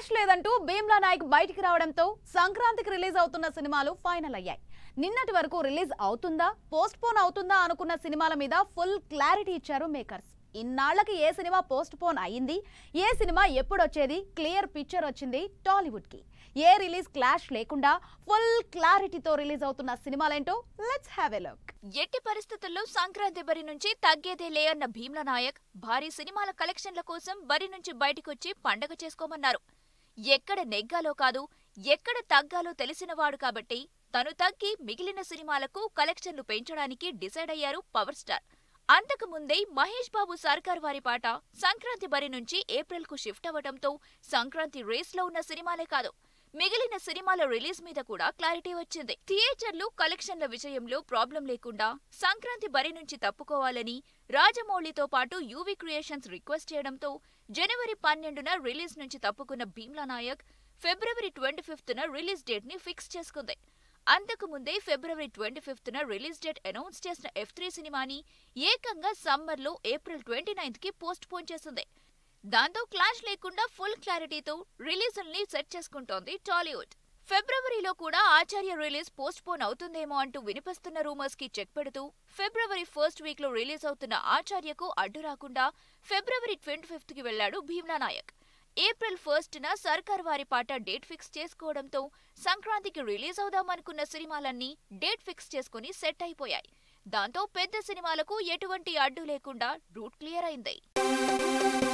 cash లేదంటూ భీమ్లా నాయక్ బయటికి రావడంతో సంక్రాంతికి రిలీజ్ అవుతున్న సినిమాలు ఫైనల్ అయ్యాయి నిన్నటి వరకు రిలీజ్ అవుతుందా పోస్ట్ పోన్ అవుతుందా అనుకున్న సినిమాల మీద ఫుల్ క్లారిటీ ఇచ్చారు మేకర్స్ ఇన్నాళ్లకి ఏ సినిమా పోస్ట్ పోన్ అయ్యింది ఏ సినిమా ఎప్పుడొచ్చేది క్లియర్ పిక్చర్ వచ్చింది టాలీవుడ్ కి ఏ రిలీజ్ క్లాష్ లేకుండా ఫుల్ క్లారిటీతో రిలీజ్ అవుతున్న సినిమాలేంటో లెట్స్ హ్యావ్ ఎ లుక్ ఎట్టి పరిస్థితుల్లో సంక్రాంతి బరి నుంచి తగ్గేదే లేయన్న భీమ్ల నాయక్ భారీ సినిమాల కలెక్షన్ల కోసం బరి నుంచి బయటకొచ్చి పండగ చేసుకోమన్నారు ఎక్కడ నెగ్గాలో కాదు ఎక్కడ తగ్గాలో తెలిసినవాడు కాబట్టి తను తగ్గి మిగిలిన సినిమాలకు కలెక్షన్లు పెంచడానికి డిసైడ్ అయ్యారు పవర్ స్టార్ అంతకు ముందే మహేష్ బాబు సర్కార్ వారి పాట సంక్రాంతి బరి నుంచి ఏప్రిల్ కు షిఫ్ట్ అవ్వడంతో సంక్రాంతి రేస్ లో ఉన్న సినిమాలే కాదు మిగిలిన సినిమాల రిలీజ్ మీద కూడా క్లారిటీ వచ్చింది థియేటర్లు కలెక్షన్ల విషయంలో ప్రాబ్లం లేకుండా సంక్రాంతి బరి నుంచి తప్పుకోవాలని రాజమౌళితో పాటు యూవీ క్రియేషన్స్ రిక్వెస్ట్ చేయడంతో జనవరి పన్నెండున రిలీజ్ నుంచి తప్పుకున్న భీమ్లా నాయక్ ఫిబ్రవరి ట్వంటీ ఫిఫ్త్న రిలీజ్ డేట్ ని ఫిక్స్ చేసుకుంది అంతకు ముందే ఫిబ్రవరి ట్వంటీ ఫిఫ్త్న రిలీజ్ డేట్ అనౌన్స్ చేసిన ఎఫ్ త్రీ సినిమాని ఏకంగా సమ్మర్లో ఏప్రిల్ ట్వంటీ నైన్త్కి పోస్ట్ పోన్ చేసింది దాంతో క్లాష్ లేకుండా ఫుల్ క్లారిటీతో రిలీజుల్ని సెట్ చేసుకుంటోంది టాలీవుడ్ ఫిబ్రవరిలో కూడా ఆచార్య రిలీజ్ పోస్ట్ పోన్ అవుతుందేమో అంటూ వినిపిస్తున్న రూమర్స్ కి చెక్ పెడుతూ ఫిబ్రవరి ఫస్ట్ వీక్ లో రిలీజ్ అవుతున్న ఆచార్యకు అడ్డు రాకుండా ఫిబ్రవరి ట్వంటీ ఫిఫ్త్ కి వెళ్లాడు భీమ్లా నాయక్ ఏప్రిల్ ఫస్ట్న సర్కార్ వారి పాట డేట్ ఫిక్స్ చేసుకోవడంతో సంక్రాంతికి రిలీజ్ అవుదామనుకున్న సినిమాలన్నీ డేట్ ఫిక్స్ చేసుకుని సెట్ అయిపోయాయి దాంతో పెద్ద సినిమాలకు ఎటువంటి అడ్డు లేకుండా రూట్ క్లియర్ అయింది